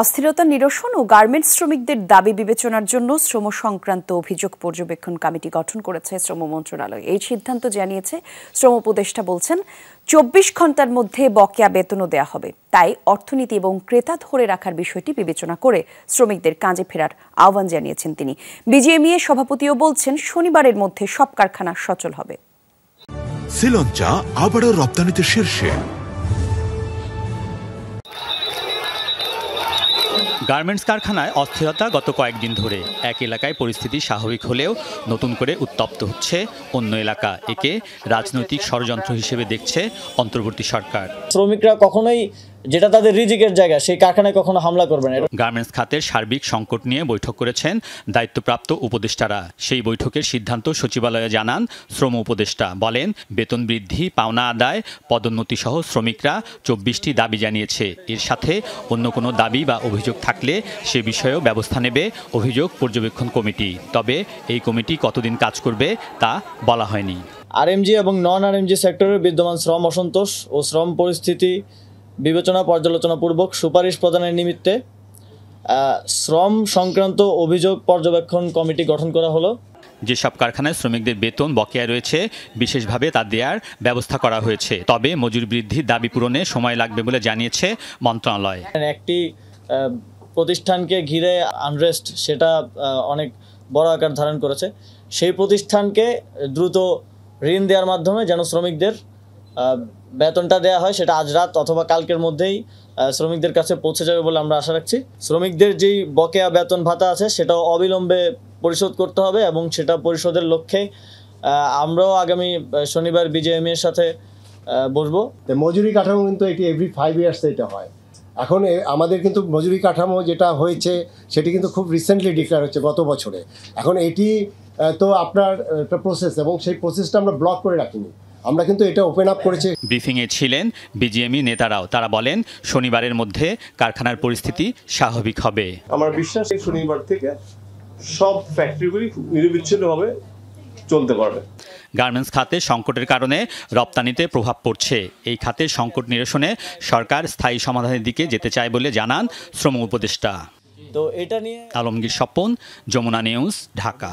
অস্থিরতা নিরসন ও গার্মেন্টস শ্রমিকদের দাবি বিবেচনার জন্য শ্রম সংক্রান্ত অভিযোগ পর্যবেক্ষণ কমিটি গঠন করেছে শ্রম মন্ত্রণালয় এই সিদ্ধান্ত জানিয়েছে শ্রম উপদেষ্টা বলছেন চব্বিশ ঘন্টার মধ্যে বকেয়া বেতনও দেয়া হবে তাই অর্থনীতি এবং ক্রেতা ধরে রাখার বিষয়টি বিবেচনা করে শ্রমিকদের কাজে ফেরার আহ্বান জানিয়েছেন তিনি বিজিএমইএ সভাপতিও বলছেন শনিবারের মধ্যে সব কারখানা সচল হবে শ্রীলঞ্চা আবারও রপ্তানিতে শীর্ষে গার্মেন্টস কারখানায় অস্থিরতা গত কয়েকদিন ধরে এক এলাকায় পরিস্থিতি স্বাভাবিক হলেও নতুন করে উত্তপ্ত হচ্ছে অন্য এলাকা একে রাজনৈতিক ষড়যন্ত্র হিসেবে দেখছে অন্তর্বর্তী সরকার শ্রমিকরা কখনোই যেটা তাদের রিজিকের জায়গা সেই কারখানায় কখনো হামলা করবে না গার্মেন্টস খাতের সার্বিক সংকট নিয়ে বৈঠক করেছেন দায়িত্বপ্রাপ্ত উপদেষ্টারা সেই বৈঠকের সিদ্ধান্ত সচিবালয়ে জানান শ্রম উপদেষ্টা বলেন বেতন বৃদ্ধি পাওনা আদায় পদোন্নতি সহ শ্রমিকরা চব্বিশটি দাবি জানিয়েছে এর সাথে অন্য কোনো দাবি বা অভিযোগ থাকলে সে বিষয়েও ব্যবস্থা নেবে অভিযোগ পর্যবেক্ষণ কমিটি তবে এই কমিটি কতদিন কাজ করবে তা বলা হয়নি আরএমজি এবং নন আরএমজি সেক্টরের বিদ্যমান শ্রম অসন্তোষ ও শ্রম পরিস্থিতি বিবেচনা পর্যালোচনাপূর্বক সুপারিশ প্রদানের নিমিত্তে শ্রম সংক্রান্ত অভিযোগ পর্যবেক্ষণ কমিটি গঠন করা হলো যেসব কারখানায় শ্রমিকদের বেতন বকেয়া রয়েছে বিশেষভাবে তা দেওয়ার ব্যবস্থা করা হয়েছে তবে মজুর বৃদ্ধির দাবি পূরণে সময় লাগবে বলে জানিয়েছে মন্ত্রণালয় একটি প্রতিষ্ঠানকে ঘিরে আনরেস্ট সেটা অনেক বড় আকার ধারণ করেছে সেই প্রতিষ্ঠানকে দ্রুত ঋণ দেওয়ার মাধ্যমে যেন শ্রমিকদের বেতনটা দেয়া হয় সেটা আজ রাত অথবা কালকের মধ্যেই শ্রমিকদের কাছে পৌঁছে যাবে বলে আমরা আশা রাখছি শ্রমিকদের যেই বকেয়া বেতন ভাতা আছে সেটা অবিলম্বে পরিশোধ করতে হবে এবং সেটা পরিশোধের লক্ষ্যে আমরাও আগামী শনিবার বিজেএমএর এর সাথে বসবো মজুরি কাঠামো কিন্তু এটি এভরি ফাইভ ইয়ার্স এটা হয় এখন আমাদের কিন্তু মজুরি কাঠামো যেটা হয়েছে সেটি কিন্তু খুব রিসেন্টলি ডিক্লেয়ার হচ্ছে গত বছরে এখন এটি তো আপনার একটা প্রসেস এবং সেই প্রসেসটা আমরা ব্লক করে রাখিনি আমরা কিন্তু এটা ওপেন আপ করেছি ব্রিফিং এ ছিলেন বিজিএমই e নেতারাও তারা বলেন শনিবারের মধ্যে কারখানার পরিস্থিতি স্বাভাবিক হবে আমার বিশ্বাস এই শনিবার থেকে সব ফ্যাক্টরিগুলি নিরবিচ্ছিন্নভাবে চলতে পারবে গার্মেন্টস খাতে সংকটের কারণে রপ্তানিতে প্রভাব পড়ছে এই খাতে সংকট নিরসনে সরকার স্থায়ী সমাধানের দিকে যেতে চায় বলে জানান শ্রম উপদেষ্টা তো এটা নিয়ে আলমগীর স্বপন যমুনা নিউজ ঢাকা